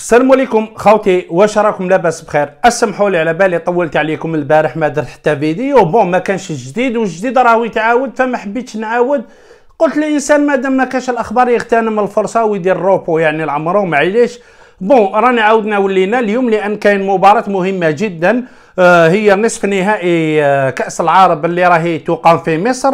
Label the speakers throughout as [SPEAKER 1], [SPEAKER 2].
[SPEAKER 1] السلام عليكم خوتي واش راكم لاباس بخير اسمحوا لي على بالي طولت عليكم البارح ما درت حتى فيديو بون ما كانش جديد والجديد راهو يتعاود فما حبيتش نعاود قلت للانسان مادام ما كانش الاخبار يغتنم الفرصه ويدير روبو يعني العمرو معليش بون راني عاودنا ولينا اليوم لان كاين مباراه مهمه جدا آه هي نصف نهائي آه كاس العرب اللي راهي تقام في مصر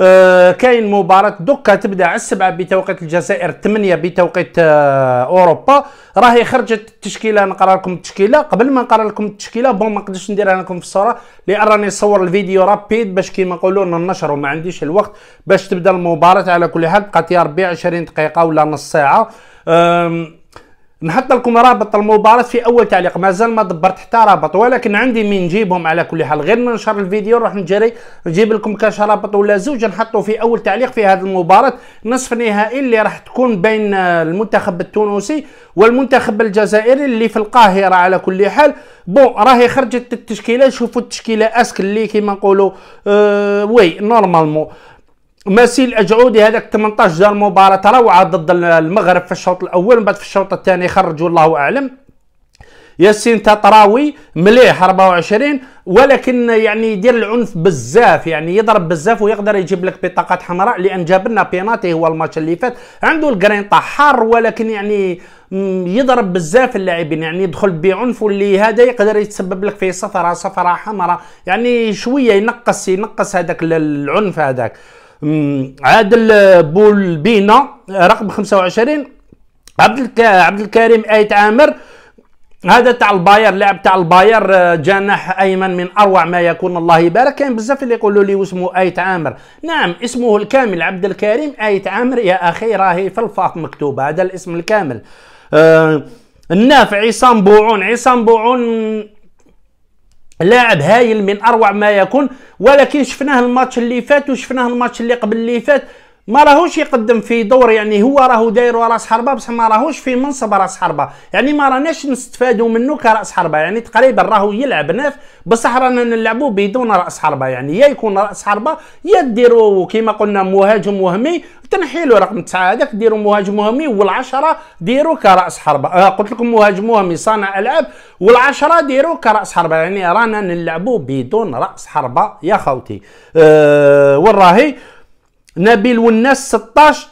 [SPEAKER 1] آه، كاين مباراه دوكا تبدا على السبعه بتوقيت الجزائر الثمانية بتوقيت آه، اوروبا راهي خرجت التشكيله نقرا لكم التشكيله قبل ما نقرا لكم التشكيله بون ما نقدرش نديرها لكم في الصوره لان راني نصور الفيديو رابيد باش كيما نقولوا ننشر وما عنديش الوقت باش تبدا المباراه على كل حال بقات يا ربي 20 دقيقه ولا نص ساعه آه نحط لكم رابط المباراة في أول تعليق مازال ما دبرت حتى رابط ولكن عندي من نجيبهم على كل حال غير ننشر الفيديو نروح نجري نجيب لكم كاش رابط ولا زوج نحطه في أول تعليق في هذه المباراة نصف نهائي اللي راح تكون بين المنتخب التونسي والمنتخب الجزائري اللي في القاهرة على كل حال بون راهي خرجت التشكيلة شوفوا التشكيلة اسك اللي كيما نقولوا اه وي نورمالمون مسيل اجعودي هذاك 18 دار مباراه روعه ضد المغرب في الشوط الاول من بعد في الشوط الثاني خرج والله اعلم ياسين تطراوي مليح 24 ولكن يعني يدير العنف بزاف يعني يضرب بزاف ويقدر يجيب لك بطاقات حمراء لان جاب لنا بيناتي هو الماتش اللي فات عنده الجرينطا حار ولكن يعني يضرب بزاف اللاعبين يعني يدخل بعنف واللي هذا يقدر يتسبب لك في صفره صفره حمراء يعني شويه ينقص ينقص هذاك العنف هذاك عادل آه، بولبينا آه، رقم 25 عبد عبد الكريم ايت عامر هذا تاع الباير لاعب تاع الباير آه، جناح ايمن من اروع ما يكون الله يبارك كاين بزاف اللي يقولوا لي اسمه ايت عامر نعم اسمه الكامل عبد الكريم ايت عامر يا اخي راهي في الفاق مكتوبه هذا الاسم الكامل آه النافع عصام بوعون عصام بوعون لاعب هايل من اروع ما يكون ولكن شفناه الماتش اللي فات وشفناه الماتش اللي قبل اللي فات ما راهوش يقدم في دور يعني هو راهو داير راس حربه بصح ما راهوش في منصب راس حربه يعني ما راناش نستفادوا منه كراس حربه يعني تقريبا راهو يلعب ناف بصح رانا نلعبوا بدون راس حربه يعني يا يكون راس حربه يا ديروا كيما قلنا مهاجم وهمي تنحيلوا رقم 9 هذاك ديروا مهاجم وهمي والعشرة ديروا كراس حربه آه قلت لكم مهاجم وهمي صانع العاب والعشرة ديروا كراس حربه يعني رانا نلعبوا بدون راس حربه يا خوتي آه وين راهي نبيل والناس 16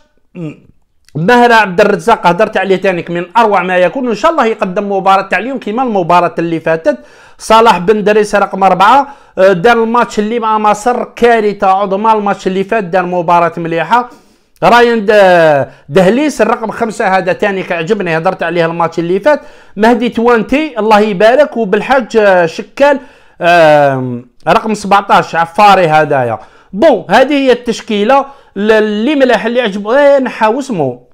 [SPEAKER 1] مهرة عبد الرزاق هدرت عليه تانيك من اروع ما يكون ان شاء الله يقدم مباراه تاع اليوم كيما المباراه اللي فاتت صلاح بن دريس رقم أربعة آه، دار الماتش اللي مع مصر كارثه عظمى الماتش اللي فات دار مباراه مليحه راين دهليس الرقم خمسة هذا تاني عجبني هدرت عليه الماتش اللي فات مهدي توانتي الله يبارك وبالحج آه، شكال رقم 17 عفاري هدايا بون هذه هي التشكيله اللي ملاح اللي عجبو ايه نحا واسمو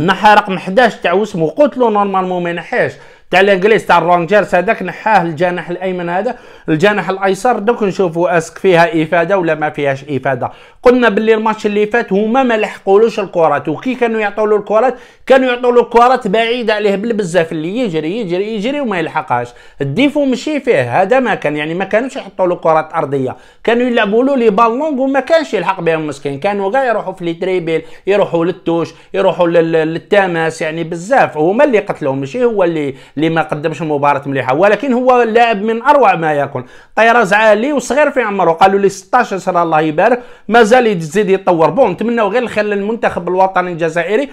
[SPEAKER 1] نحا رقم 11 تاع واسمو قتلو نورمالمون ما نحاش تاع الانجليز تاع الرونجرز هذاك نحاه الجناح الايمن هذا الجناح الايسر دوك نشوفوا اسك فيها افاده ولا ما فيهاش افاده قلنا باللي الماتش اللي فات هما ما لحقولوش الكرات وكي كانوا يعطوا له الكرات كانوا يعطوا له الكرات بعيده عليه بزاف اللي يجري يجري يجري وما يلحقهاش الديفو مشي فيه هذا ما كان يعني ما كانوش يحطوا له كرات ارضيه كانوا يلعبوا له لي بالونغ وما كانش يلحق بهم مسكين كانوا غير يروحوا في لي تريبيل يروحوا للتوش يروحوا للتماس يعني بزاف هما اللي قتلوه مشي هو اللي اللي ما قدمش مباراه مليحه ولكن هو لاعب من اروع ما يكون طيراز عالي وصغير في عمره قالوا لي 16 الله يبارك مازال مازال يزيد يتطور بون نتمناو غير الخير للمنتخب الوطني الجزائري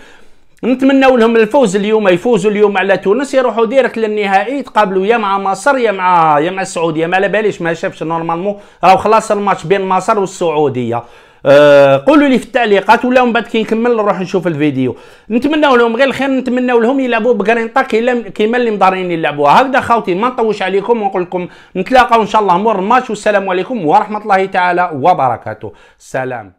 [SPEAKER 1] نتمنوا لهم الفوز اليوم يفوزوا اليوم على تونس يروحوا ديرك للنهائي يتقابلوا يا مع مصر يا مع يا مع السعوديه ما على باليش ما شافش نورمالمون راهو خلاص الماتش بين مصر والسعوديه أه قولوا لي في التعليقات ولا من بعد كي نكمل نروح نشوف الفيديو نتمنى لهم غير الخير نتمنى لهم يلعبوا بكرينطا كيما اللي مضارين يلعبوها هكذا خاوتي ما نطوش عليكم ونقول لكم نتلاقاو ان شاء الله مور الماتش والسلام عليكم ورحمه الله تعالى وبركاته سلام